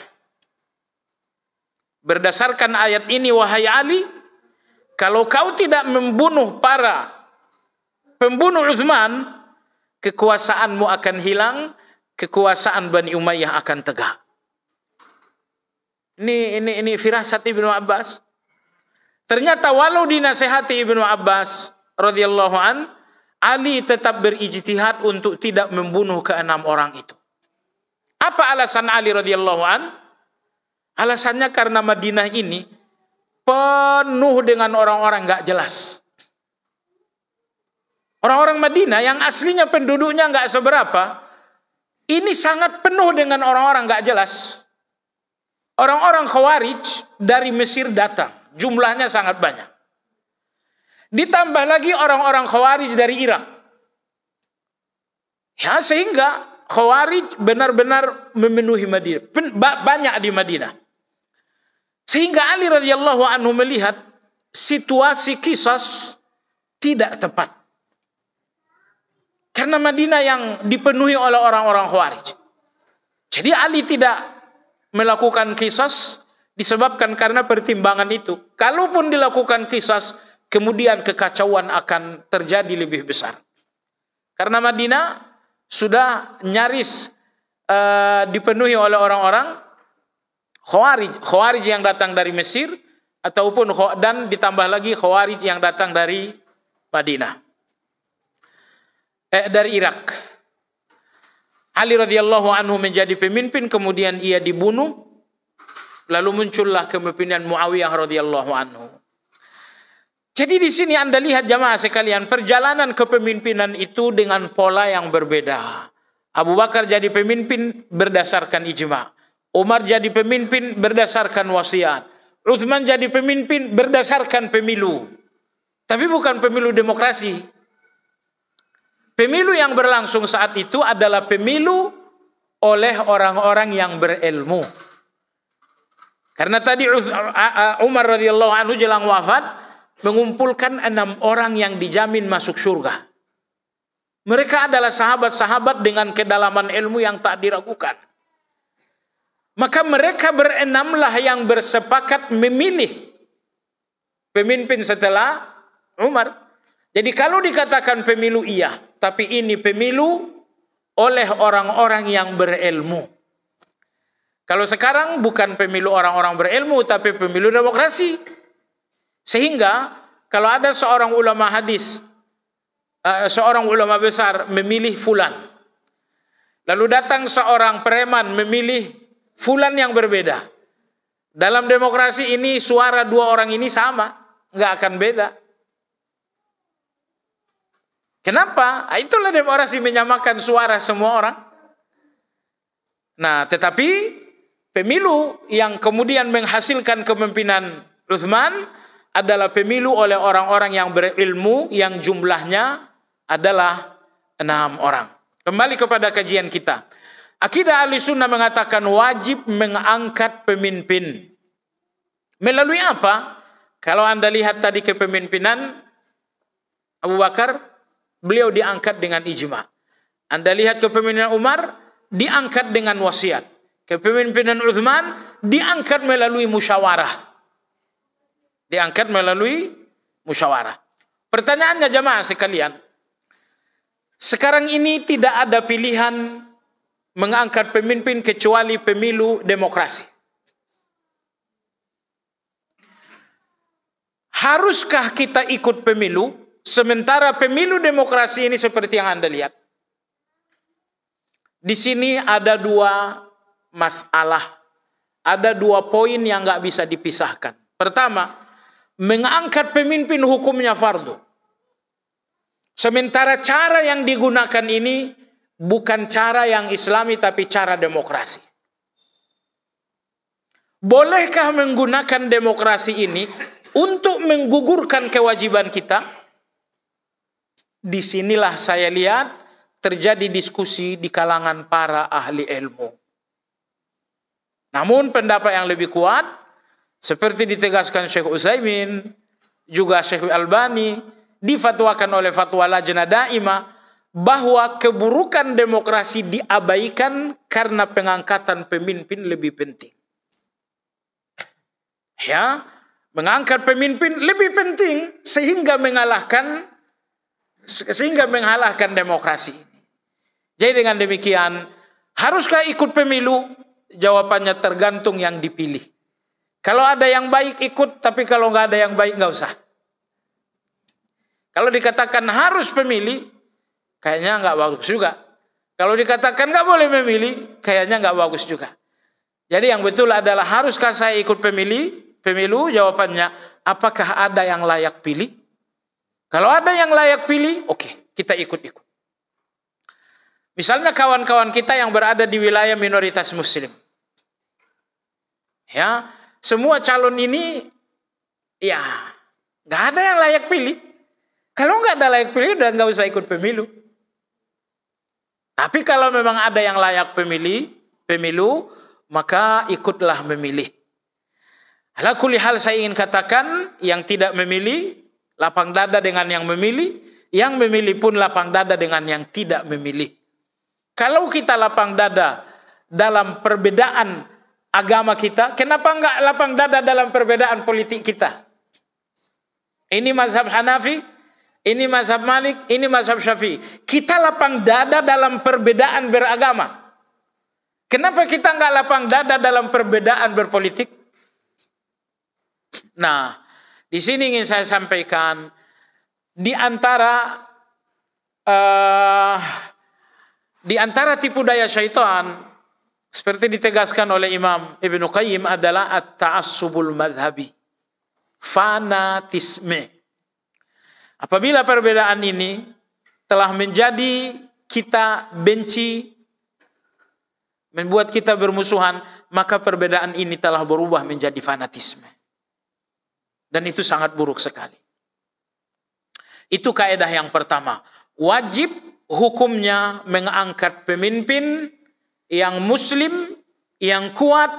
Berdasarkan ayat ini wahai Ali, kalau kau tidak membunuh para pembunuh Uthman, kekuasaanmu akan hilang, kekuasaan Bani Umayyah akan tegak. Ini ini ini firasat Ibnu Abbas. Ternyata walau dinasehati Ibnu Abbas radhiyallahu an, Ali tetap berijtihad untuk tidak membunuh keenam orang itu. Apa alasan Ali radhiyallahu an? Alasannya karena Madinah ini penuh dengan orang-orang nggak jelas. Orang-orang Madinah yang aslinya penduduknya nggak seberapa, ini sangat penuh dengan orang-orang nggak jelas. Orang-orang Khawarij dari Mesir datang, jumlahnya sangat banyak. Ditambah lagi orang-orang Khawarij dari Irak. Ya sehingga Khawarij benar-benar memenuhi Madinah. Banyak di Madinah. Sehingga Ali radhiyallahu anhu melihat situasi kisos tidak tepat. Karena Madinah yang dipenuhi oleh orang-orang Khawarij. Jadi Ali tidak melakukan kisos disebabkan karena pertimbangan itu. Kalaupun dilakukan kisos, kemudian kekacauan akan terjadi lebih besar. Karena Madinah sudah nyaris uh, dipenuhi oleh orang-orang Khawarij, Khawarij yang datang dari Mesir ataupun dan ditambah lagi Khawarij yang datang dari Madinah. Eh, dari Irak. Ali radhiyallahu anhu menjadi pemimpin kemudian ia dibunuh lalu muncullah kepemimpinan Muawiyah radhiyallahu anhu. Jadi di sini Anda lihat jamaah sekalian, perjalanan kepemimpinan itu dengan pola yang berbeda. Abu Bakar jadi pemimpin berdasarkan ijma. Umar jadi pemimpin berdasarkan wasiat. Uthman jadi pemimpin berdasarkan pemilu. Tapi bukan pemilu demokrasi. Pemilu yang berlangsung saat itu adalah pemilu oleh orang-orang yang berilmu. Karena tadi Umar radhiyallahu anhu jelang wafat mengumpulkan enam orang yang dijamin masuk surga. Mereka adalah sahabat-sahabat dengan kedalaman ilmu yang tak diragukan. Maka mereka berenamlah yang bersepakat memilih pemimpin setelah Umar. Jadi kalau dikatakan pemilu iya, tapi ini pemilu oleh orang-orang yang berilmu. Kalau sekarang bukan pemilu orang-orang berilmu, tapi pemilu demokrasi. Sehingga kalau ada seorang ulama hadis, eh, seorang ulama besar memilih fulan. Lalu datang seorang preman memilih fulan yang berbeda. Dalam demokrasi ini suara dua orang ini sama, nggak akan beda. Kenapa? Ah, itulah demokrasi menyamakan suara semua orang. Nah, tetapi pemilu yang kemudian menghasilkan kepemimpinan Uthman adalah pemilu oleh orang-orang yang berilmu yang jumlahnya adalah enam orang. Kembali kepada kajian kita. Akidah ahli sunnah mengatakan wajib mengangkat pemimpin. Melalui apa? Kalau Anda lihat tadi kepemimpinan Abu Bakar, beliau diangkat dengan ijma. Anda lihat kepemimpinan Umar, diangkat dengan wasiat. Kepemimpinan Uthman diangkat melalui musyawarah. Diangkat melalui musyawarah. Pertanyaannya jamaah sekalian, sekarang ini tidak ada pilihan mengangkat pemimpin kecuali pemilu demokrasi. Haruskah kita ikut pemilu sementara pemilu demokrasi ini seperti yang Anda lihat? Di sini ada dua masalah, ada dua poin yang nggak bisa dipisahkan. Pertama, mengangkat pemimpin hukumnya fardu. Sementara cara yang digunakan ini bukan cara yang islami tapi cara demokrasi. Bolehkah menggunakan demokrasi ini untuk menggugurkan kewajiban kita? Disinilah saya lihat terjadi diskusi di kalangan para ahli ilmu. Namun pendapat yang lebih kuat, seperti ditegaskan Syekh Utsaimin, juga Syekh Albani, difatwakan oleh fatwa Lajna Daimah, bahwa keburukan demokrasi diabaikan karena pengangkatan pemimpin lebih penting. Ya, mengangkat pemimpin lebih penting sehingga mengalahkan sehingga mengalahkan demokrasi. Jadi dengan demikian, haruskah ikut pemilu? Jawabannya tergantung yang dipilih. Kalau ada yang baik ikut, tapi kalau nggak ada yang baik nggak usah. Kalau dikatakan harus pemilih, Kayaknya nggak bagus juga. Kalau dikatakan nggak boleh memilih, kayaknya nggak bagus juga. Jadi yang betul adalah haruskah saya ikut pemilih? Pemilu jawabannya apakah ada yang layak pilih? Kalau ada yang layak pilih, oke, okay, kita ikut-ikut. Misalnya kawan-kawan kita yang berada di wilayah minoritas muslim. Ya, semua calon ini ya nggak ada yang layak pilih. Kalau nggak ada layak pilih udah nggak usah ikut pemilu. Tapi kalau memang ada yang layak pemilih, pemilu, maka ikutlah memilih. Ala kulli hal saya ingin katakan yang tidak memilih lapang dada dengan yang memilih, yang memilih pun lapang dada dengan yang tidak memilih. Kalau kita lapang dada dalam perbedaan agama kita, kenapa enggak lapang dada dalam perbedaan politik kita? Ini mazhab Hanafi, ini mazhab Malik, ini mazhab Syafi'i. Kita lapang dada dalam perbedaan beragama. Kenapa kita nggak lapang dada dalam perbedaan berpolitik? Nah, di sini ingin saya sampaikan di antara uh, di antara tipu daya syaitan seperti ditegaskan oleh Imam Ibnu Qayyim adalah at-ta'assubul mazhabi. Fanatisme. Apabila perbedaan ini telah menjadi kita benci, membuat kita bermusuhan, maka perbedaan ini telah berubah menjadi fanatisme. Dan itu sangat buruk sekali. Itu kaedah yang pertama. Wajib hukumnya mengangkat pemimpin yang muslim, yang kuat,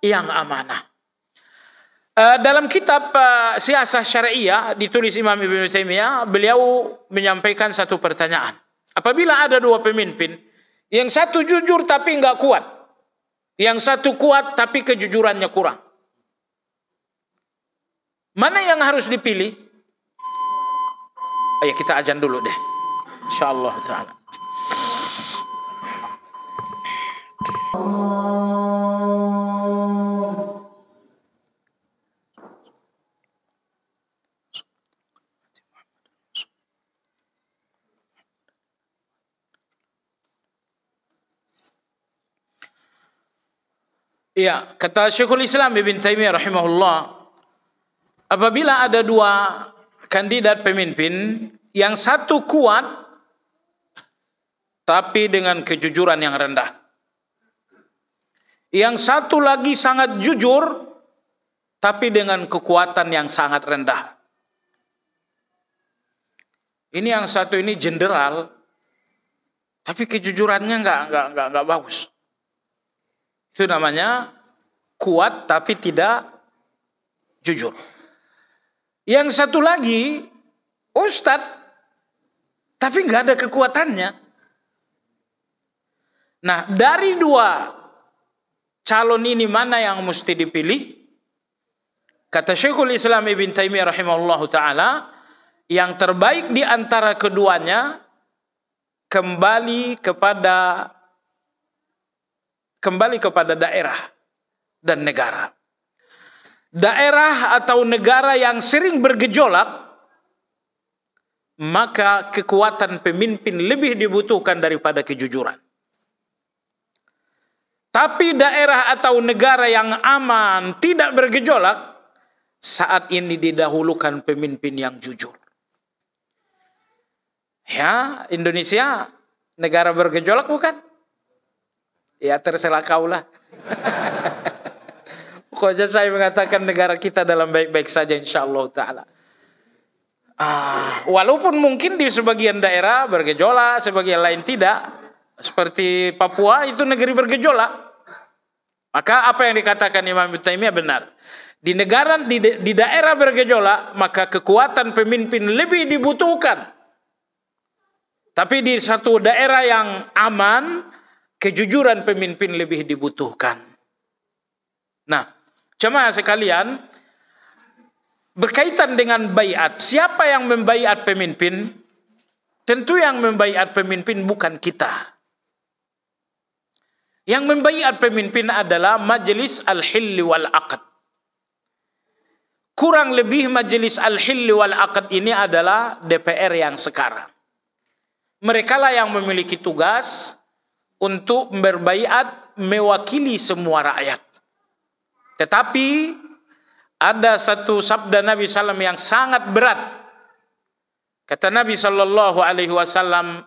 yang amanah. Eh, dalam kitab uh, Siasah Syariah ditulis Imam Ibn Taimiyah, beliau menyampaikan satu pertanyaan. Apabila ada dua pemimpin, yang satu jujur tapi nggak kuat, yang satu kuat tapi kejujurannya kurang, mana yang harus dipilih? Ayo kita ajan dulu deh, Insya Allah Taala. Iya, kata Syekhul Islam Ibn Taimiyah rahimahullah, apabila ada dua kandidat pemimpin, yang satu kuat tapi dengan kejujuran yang rendah. Yang satu lagi sangat jujur tapi dengan kekuatan yang sangat rendah. Ini yang satu ini jenderal tapi kejujurannya nggak nggak nggak nggak bagus. Itu namanya kuat tapi tidak jujur. Yang satu lagi ustad tapi nggak ada kekuatannya. Nah dari dua calon ini mana yang mesti dipilih? Kata Syekhul Islam Ibn Taymiyyah rahimahullah ta'ala, yang terbaik di antara keduanya kembali kepada kembali kepada daerah dan negara. Daerah atau negara yang sering bergejolak, maka kekuatan pemimpin lebih dibutuhkan daripada kejujuran. Tapi daerah atau negara yang aman, tidak bergejolak, saat ini didahulukan pemimpin yang jujur. Ya, Indonesia negara bergejolak bukan? Ya terserah kau kaulah. Pokoknya saya mengatakan negara kita dalam baik-baik saja insya Allah ta'ala. Ah, walaupun mungkin di sebagian daerah bergejolak, sebagian lain tidak. Seperti Papua itu negeri bergejolak. Maka apa yang dikatakan Imam Taimiyah benar. Di negara di, di daerah bergejolak, maka kekuatan pemimpin lebih dibutuhkan. Tapi di satu daerah yang aman, kejujuran pemimpin lebih dibutuhkan. Nah, cuma sekalian, berkaitan dengan bayat, siapa yang membayat pemimpin? Tentu yang membayat pemimpin bukan kita. Yang membayat pemimpin adalah majelis al-hilli wal akad. Kurang lebih majelis al-hilli wal akad ini adalah DPR yang sekarang. Merekalah yang memiliki tugas untuk berbaiat mewakili semua rakyat. Tetapi ada satu sabda Nabi Sallam yang sangat berat. Kata Nabi Sallallahu Alaihi Wasallam,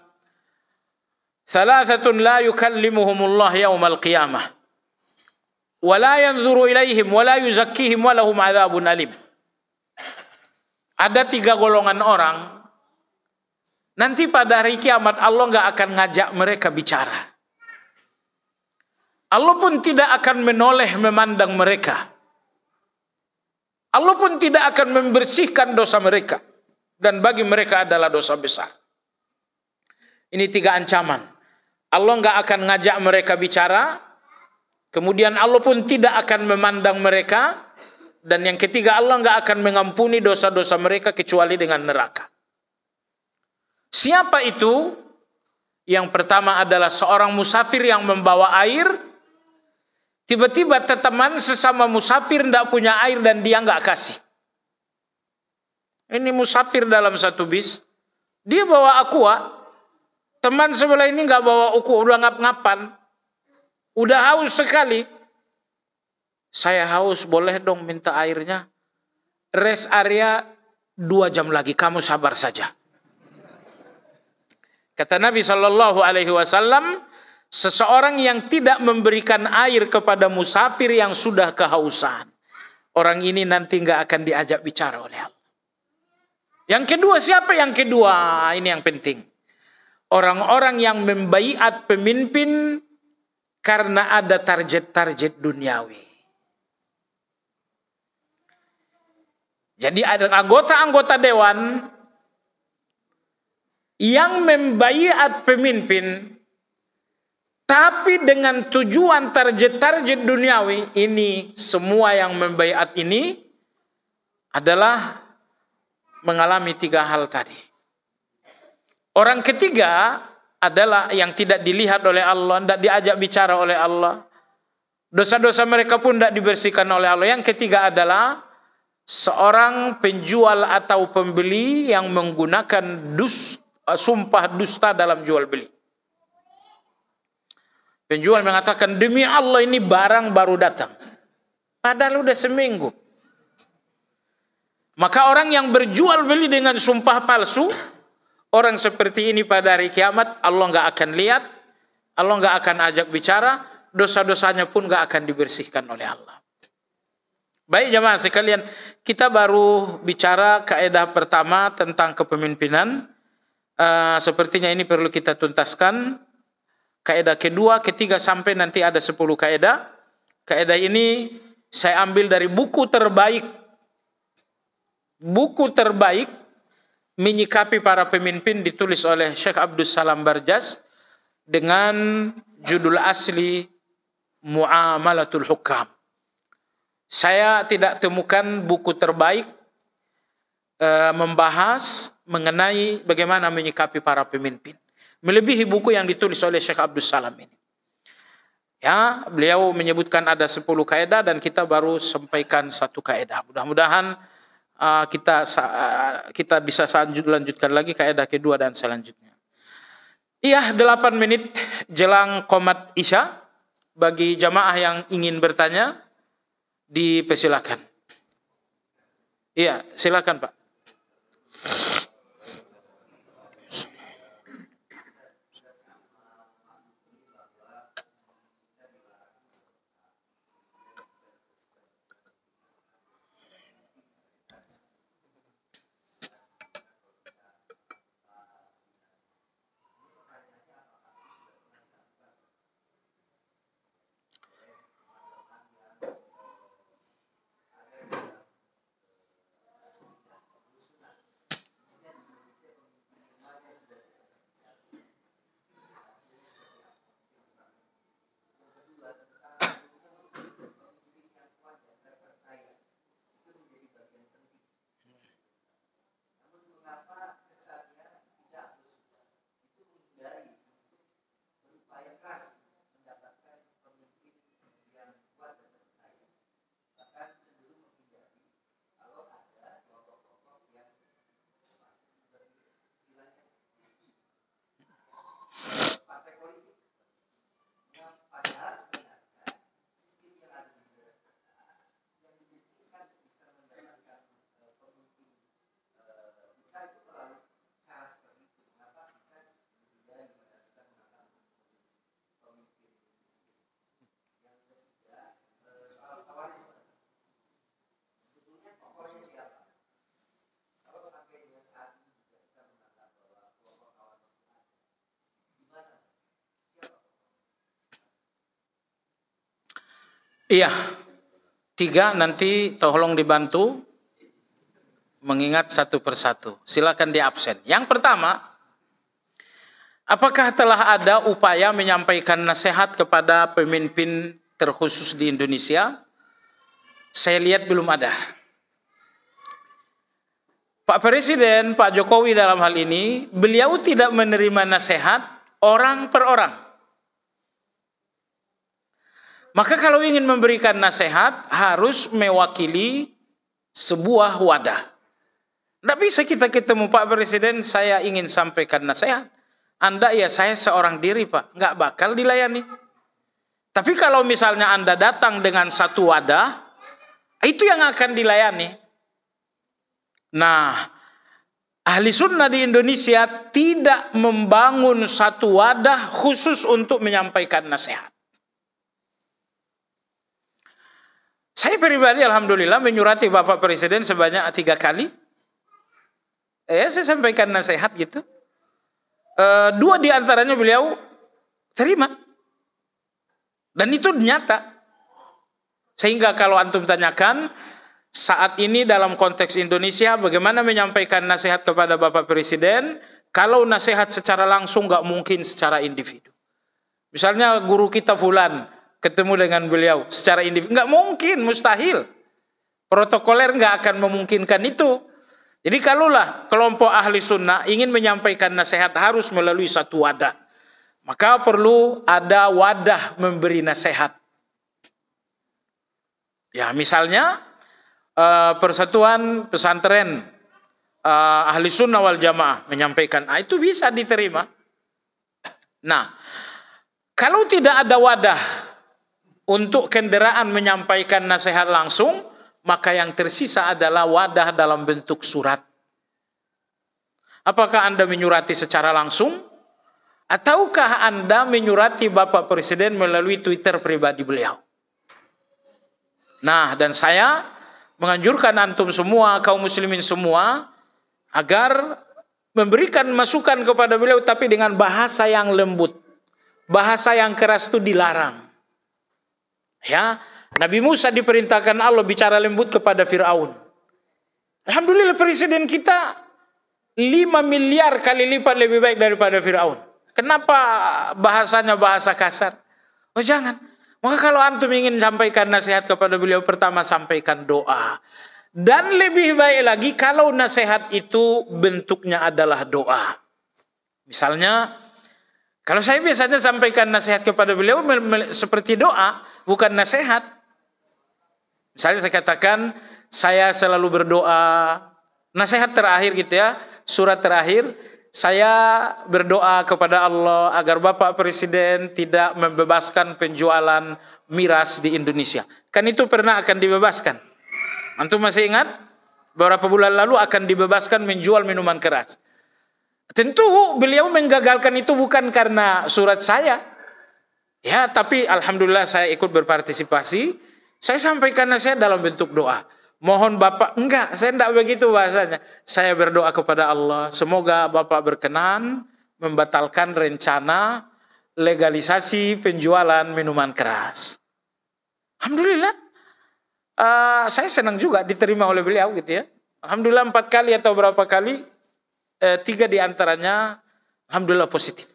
"Thalathatun la yukallimuhumullah yaumal qiyamah, wa la yanzuru ilaihim, wa la yuzakkihim, wa lahum adzabun alim." Ada tiga golongan orang Nanti pada hari kiamat Allah nggak akan ngajak mereka bicara. Allah pun tidak akan menoleh memandang mereka. Allah pun tidak akan membersihkan dosa mereka. Dan bagi mereka adalah dosa besar. Ini tiga ancaman. Allah nggak akan ngajak mereka bicara. Kemudian Allah pun tidak akan memandang mereka. Dan yang ketiga Allah nggak akan mengampuni dosa-dosa mereka kecuali dengan neraka. Siapa itu? Yang pertama adalah seorang musafir yang membawa air Tiba-tiba teman sesama musafir tidak punya air dan dia nggak kasih. Ini musafir dalam satu bis. Dia bawa aqua. Teman sebelah ini nggak bawa uku, udah ngap-ngapan. Udah haus sekali. Saya haus, boleh dong minta airnya. Rest area dua jam lagi, kamu sabar saja. Kata Nabi Shallallahu Alaihi Wasallam, Seseorang yang tidak memberikan air kepada musafir yang sudah kehausan. Orang ini nanti nggak akan diajak bicara oleh Allah. Yang kedua siapa yang kedua? Ini yang penting. Orang-orang yang membaiat pemimpin karena ada target-target duniawi. Jadi ada anggota-anggota dewan yang membaiat pemimpin tapi dengan tujuan target-target duniawi ini semua yang membaiat ini adalah mengalami tiga hal tadi. Orang ketiga adalah yang tidak dilihat oleh Allah, tidak diajak bicara oleh Allah. Dosa-dosa mereka pun tidak dibersihkan oleh Allah. Yang ketiga adalah seorang penjual atau pembeli yang menggunakan dus, eh, sumpah dusta dalam jual beli. Penjual mengatakan, demi Allah ini barang baru datang. Padahal udah seminggu. Maka orang yang berjual beli dengan sumpah palsu, orang seperti ini pada hari kiamat, Allah nggak akan lihat, Allah nggak akan ajak bicara, dosa-dosanya pun nggak akan dibersihkan oleh Allah. Baik jemaah sekalian, kita baru bicara kaidah pertama tentang kepemimpinan. Uh, sepertinya ini perlu kita tuntaskan. Kaedah kedua, ketiga sampai nanti ada sepuluh kaedah. Kaedah ini saya ambil dari buku terbaik. Buku terbaik menyikapi para pemimpin ditulis oleh Syekh Abdul Salam Barjas dengan judul asli Muamalatul Hukam. Saya tidak temukan buku terbaik e, membahas mengenai bagaimana menyikapi para pemimpin melebihi buku yang ditulis oleh Syekh Abdul Salam ini. Ya, beliau menyebutkan ada 10 kaidah dan kita baru sampaikan satu kaidah. Mudah-mudahan uh, kita uh, kita bisa lanjut lanjutkan lagi kaidah kedua dan selanjutnya. Iya, 8 menit jelang komat Isya bagi jamaah yang ingin bertanya dipersilakan. Iya, silakan Pak. Iya. Tiga nanti tolong dibantu mengingat satu persatu. Silakan di absen. Yang pertama, apakah telah ada upaya menyampaikan nasihat kepada pemimpin terkhusus di Indonesia? Saya lihat belum ada. Pak Presiden, Pak Jokowi dalam hal ini, beliau tidak menerima nasihat orang per orang. Maka kalau ingin memberikan nasihat harus mewakili sebuah wadah. Tidak bisa kita ketemu Pak Presiden, saya ingin sampaikan nasihat. Anda ya saya seorang diri Pak, nggak bakal dilayani. Tapi kalau misalnya Anda datang dengan satu wadah, itu yang akan dilayani. Nah, ahli sunnah di Indonesia tidak membangun satu wadah khusus untuk menyampaikan nasihat. Saya pribadi alhamdulillah menyurati Bapak Presiden sebanyak tiga kali. Eh, saya sampaikan nasihat gitu. E, dua di antaranya beliau terima. Dan itu nyata. Sehingga kalau antum tanyakan saat ini dalam konteks Indonesia bagaimana menyampaikan nasihat kepada Bapak Presiden, kalau nasihat secara langsung nggak mungkin secara individu. Misalnya guru kita Fulan, ketemu dengan beliau secara individu. Nggak mungkin, mustahil. Protokoler nggak akan memungkinkan itu. Jadi kalaulah kelompok ahli sunnah ingin menyampaikan nasihat harus melalui satu wadah. Maka perlu ada wadah memberi nasihat. Ya misalnya eh, persatuan pesantren eh, ahli sunnah wal jamaah menyampaikan. Nah, itu bisa diterima. Nah kalau tidak ada wadah untuk kendaraan menyampaikan nasihat langsung, maka yang tersisa adalah wadah dalam bentuk surat. Apakah Anda menyurati secara langsung? Ataukah Anda menyurati Bapak Presiden melalui Twitter pribadi beliau? Nah, dan saya menganjurkan antum semua, kaum muslimin semua, agar memberikan masukan kepada beliau, tapi dengan bahasa yang lembut. Bahasa yang keras itu dilarang. Ya, Nabi Musa diperintahkan Allah bicara lembut kepada Firaun. Alhamdulillah presiden kita 5 miliar kali lipat lebih baik daripada Firaun. Kenapa bahasanya bahasa kasar? Oh jangan. Maka kalau antum ingin sampaikan nasihat kepada beliau pertama sampaikan doa. Dan lebih baik lagi kalau nasihat itu bentuknya adalah doa. Misalnya kalau saya biasanya sampaikan nasihat kepada beliau seperti doa, bukan nasihat. Misalnya saya katakan, saya selalu berdoa. Nasihat terakhir gitu ya, surat terakhir, saya berdoa kepada Allah agar Bapak Presiden tidak membebaskan penjualan miras di Indonesia. Kan itu pernah akan dibebaskan. Antum masih ingat? Beberapa bulan lalu akan dibebaskan menjual minuman keras. Tentu beliau menggagalkan itu bukan karena surat saya. Ya, tapi alhamdulillah saya ikut berpartisipasi. Saya sampaikan nasihat dalam bentuk doa. Mohon Bapak, enggak, saya enggak begitu bahasanya. Saya berdoa kepada Allah, semoga Bapak berkenan membatalkan rencana legalisasi penjualan minuman keras. Alhamdulillah, uh, saya senang juga diterima oleh beliau gitu ya. Alhamdulillah empat kali atau berapa kali eh, tiga antaranya alhamdulillah positif.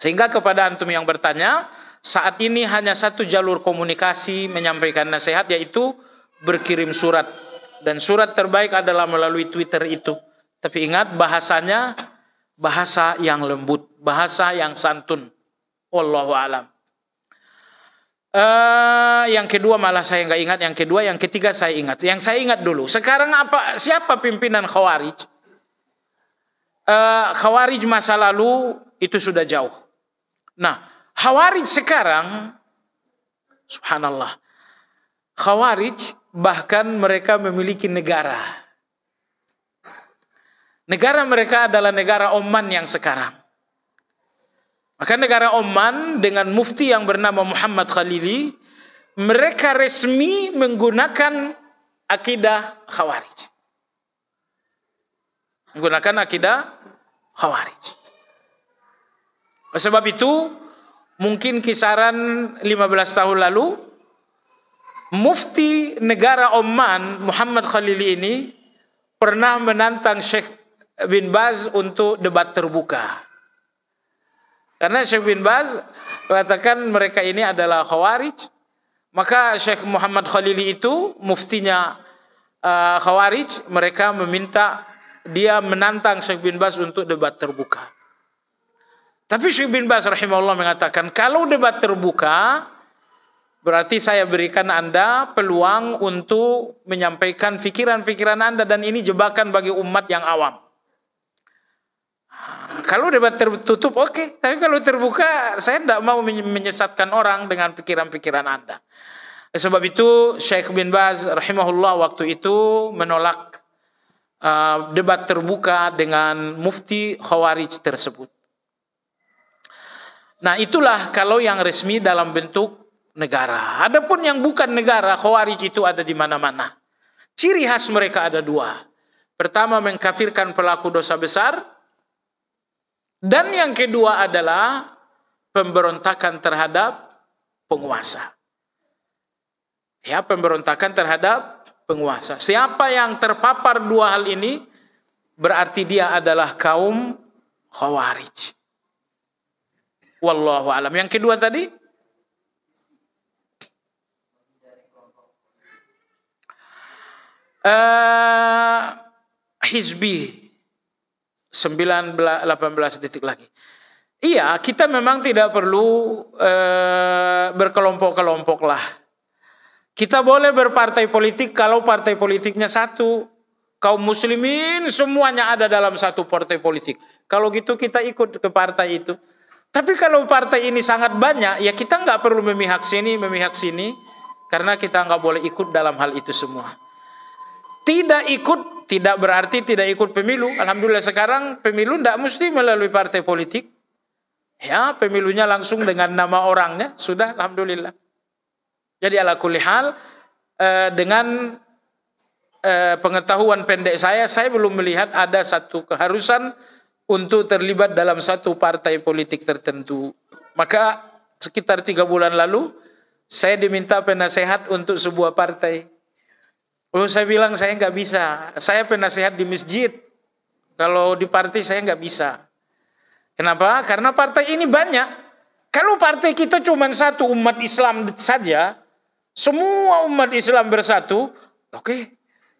Sehingga kepada antum yang bertanya, saat ini hanya satu jalur komunikasi menyampaikan nasihat yaitu berkirim surat. Dan surat terbaik adalah melalui Twitter itu. Tapi ingat bahasanya bahasa yang lembut, bahasa yang santun. Allahu alam. Uh, yang kedua malah saya nggak ingat. Yang kedua, yang ketiga saya ingat. Yang saya ingat dulu. Sekarang apa? Siapa pimpinan Khawarij? Eh, Khawarij masa lalu itu sudah jauh. Nah, Khawarij sekarang subhanallah. Khawarij bahkan mereka memiliki negara. Negara mereka adalah negara Oman yang sekarang. Maka negara Oman dengan mufti yang bernama Muhammad Khalili, mereka resmi menggunakan akidah Khawarij menggunakan akidah Khawarij. Sebab itu mungkin kisaran 15 tahun lalu mufti negara Oman Muhammad Khalili ini pernah menantang Syekh bin Baz untuk debat terbuka. Karena Syekh bin Baz mengatakan mereka ini adalah khawarij, maka Syekh Muhammad Khalili itu muftinya uh, khawarij, mereka meminta dia menantang Syekh bin Bas untuk debat terbuka. Tapi Syekh bin Bas rahimahullah mengatakan, kalau debat terbuka, berarti saya berikan Anda peluang untuk menyampaikan pikiran-pikiran Anda dan ini jebakan bagi umat yang awam. Ah, kalau debat tertutup, oke. Okay. Tapi kalau terbuka, saya tidak mau menyesatkan orang dengan pikiran-pikiran Anda. Sebab itu Syekh bin Baz rahimahullah waktu itu menolak Uh, debat terbuka dengan mufti Khawarij tersebut. Nah, itulah kalau yang resmi dalam bentuk negara. Adapun yang bukan negara, Khawarij itu ada di mana-mana. Ciri khas mereka ada dua. Pertama mengkafirkan pelaku dosa besar dan yang kedua adalah pemberontakan terhadap penguasa. Ya, pemberontakan terhadap penguasa. Siapa yang terpapar dua hal ini berarti dia adalah kaum khawarij. Wallahu alam. Yang kedua tadi uh, Hizbi 19 18 detik lagi. Iya, kita memang tidak perlu uh, berkelompok-kelompok lah kita boleh berpartai politik kalau partai politiknya satu. Kaum muslimin semuanya ada dalam satu partai politik. Kalau gitu kita ikut ke partai itu. Tapi kalau partai ini sangat banyak, ya kita nggak perlu memihak sini, memihak sini. Karena kita nggak boleh ikut dalam hal itu semua. Tidak ikut, tidak berarti tidak ikut pemilu. Alhamdulillah sekarang pemilu tidak mesti melalui partai politik. Ya, pemilunya langsung dengan nama orangnya. Sudah, Alhamdulillah. Jadi ala kulli hal eh, dengan eh, pengetahuan pendek saya saya belum melihat ada satu keharusan untuk terlibat dalam satu partai politik tertentu. Maka sekitar tiga bulan lalu saya diminta penasehat untuk sebuah partai. Oh saya bilang saya nggak bisa. Saya penasehat di masjid. Kalau di partai saya nggak bisa. Kenapa? Karena partai ini banyak. Kalau partai kita cuma satu umat Islam saja, semua umat Islam bersatu, oke. Okay.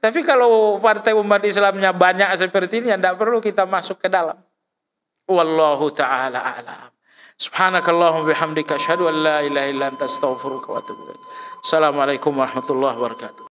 Tapi kalau partai umat Islamnya banyak seperti ini, tidak ya perlu kita masuk ke dalam. Wallahu ta'ala alam. Subhanakallahumma bihamdika asyhadu an la ilaha illa anta astaghfiruka wa atubu ilaik. Assalamualaikum warahmatullahi wabarakatuh.